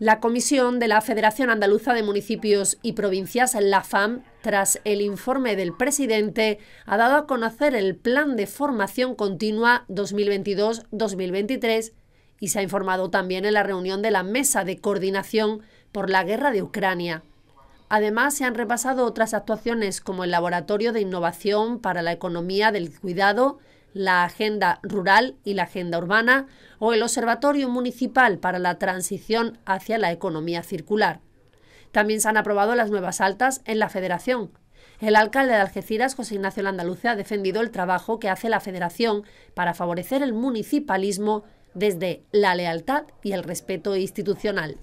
La comisión de la Federación Andaluza de Municipios y Provincias, la FAM, tras el informe del presidente, ha dado a conocer el Plan de Formación Continua 2022-2023 y se ha informado también en la reunión de la Mesa de Coordinación por la Guerra de Ucrania. Además, se han repasado otras actuaciones como el Laboratorio de Innovación para la Economía del Cuidado la Agenda Rural y la Agenda Urbana o el Observatorio Municipal para la Transición hacia la Economía Circular. También se han aprobado las nuevas altas en la Federación. El alcalde de Algeciras, José Ignacio Landaluce, ha defendido el trabajo que hace la Federación para favorecer el municipalismo desde la lealtad y el respeto institucional.